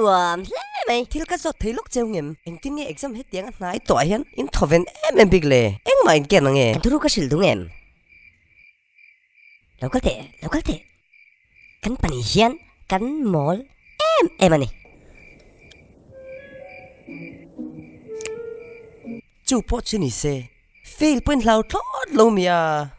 ruộng mày thì cái giọt thấy lúc chơi nghiệm anh tin nghe exam hết tiếng anh nói tỏi hiến in thọ ven em em big lệ em mà anh kia nó nghe anh thu cái sự đúng em lâu có thể lâu có thể cắn pani hiến cắn mól em em anh à chú po chân đi xe fail point lao thoát lâu mía